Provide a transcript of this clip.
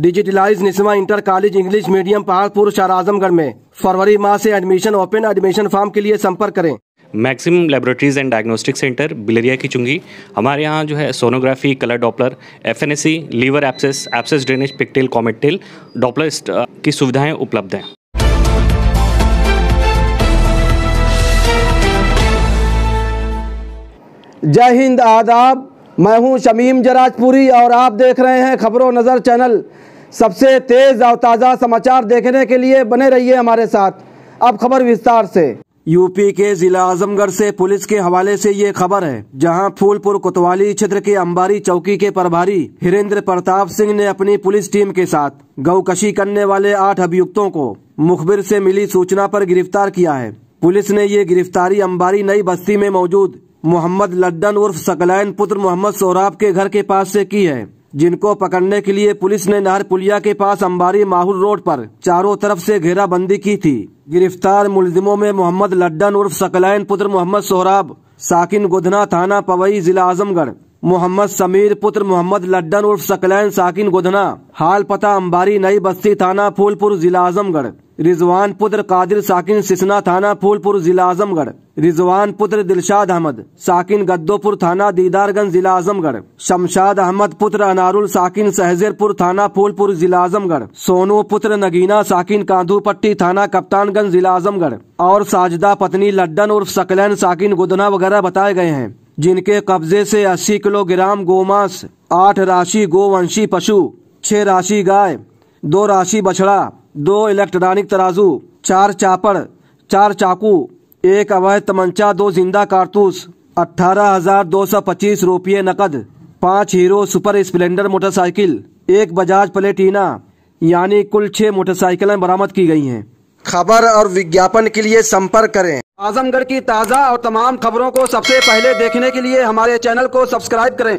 digitalise Niswa inter college English medium Paharpur Shah Azamgarh में फरवरी माह से एडमिशन ओपन एडमिशन फॉर्म के लिए संपर्क करें maximum laboratories and diagnostic centre Bilariya की चुंगी हमारे यहाँ जो है sonography colour Doppler F N S C liver abscess abscess drainage pigtail कॉमेटेल डॉपलर की सुविधाएं उपलब्ध हैं जय हिंद आदाब मैं हूं शमीम जराजपुरी और आप देख रहे हैं खबरों नज़र चैनल सबसे तेज़ और ताज़ा समाचार देखने के लिए बने रहिए हमारे साथ अब खबर विस्तार से यूपी के जिला आजमगढ़ से पुलिस के हवाले से ये खबर है जहां फूलपुर कोतवाली क्षेत्र के अंबारी चौकी के प्रभारी हिरेंद्र प्रताप सिंह ने अपनी पुलिस टीम के साथ गौकशी करने वाले आठ अभियुक्तों को मुखबिर से मिली सूचना पर गिरफ्तार किया है पुलिस ने ये गिरफ्तारी अंबारी नई बस्ती में मौजूद मोहम्मद लड्डन उर्फ सकलैन पुत्र मोहम्मद सोराब के घर के पास से की है जिनको पकड़ने के लिए पुलिस ने नहर पुलिया के पास अंबारी माहौल रोड पर चारों तरफ से घेराबंदी की थी गिरफ्तार मुलजिमों में मोहम्मद लड्डन उर्फ सकलैन पुत्र मोहम्मद सोहराब साकिन गोधना थाना पवई जिला आजमगढ़ मोहम्मद समीर पुत्र मोहम्मद लड्डन उर्फ सकलैन साकिन गोधना हाल पता अम्बारी नई बस्ती थाना फूलपुर जिला आजमगढ़ रिजवान पुत्र कादिर साकिन सिसना थाना फूलपुर जिला आजमगढ़ रिजवान पुत्र दिलशाद अहमद साकिन गद्दोपुर थाना दीदारगंज जिला आजमगढ़ शमशाद अहमद पुत्र अनारुल साकिन सहजेरपुर थाना फूलपुर जिला आजमगढ़ सोनू पुत्र नगीना साकिन कांधूपट्टी थाना कप्तानगंज जिला आजमगढ़ और साजदा पत्नी लड्डन उर्फ सकलैन साकिन गुदना वगैरह बताए गए हैं जिनके कब्जे से 80 किलोग्राम गोमांस आठ राशि गोवंशी पशु छह राशि गाय दो राशि बछड़ा दो इलेक्ट्रॉनिक तराजू चार चापड़ चार चाकू एक अवैध तमंचा दो जिंदा कारतूस अठारह हजार दो सौ पच्चीस रुपये नकद पाँच हीरो सुपर स्प्लेंडर मोटरसाइकिल एक बजाज प्लेटिना यानी कुल छह मोटरसाइकिलें बरामद की गई हैं खबर और विज्ञापन के लिए संपर्क करें आजमगढ़ की ताज़ा और तमाम खबरों को सबसे पहले देखने के लिए हमारे चैनल को सब्सक्राइब करें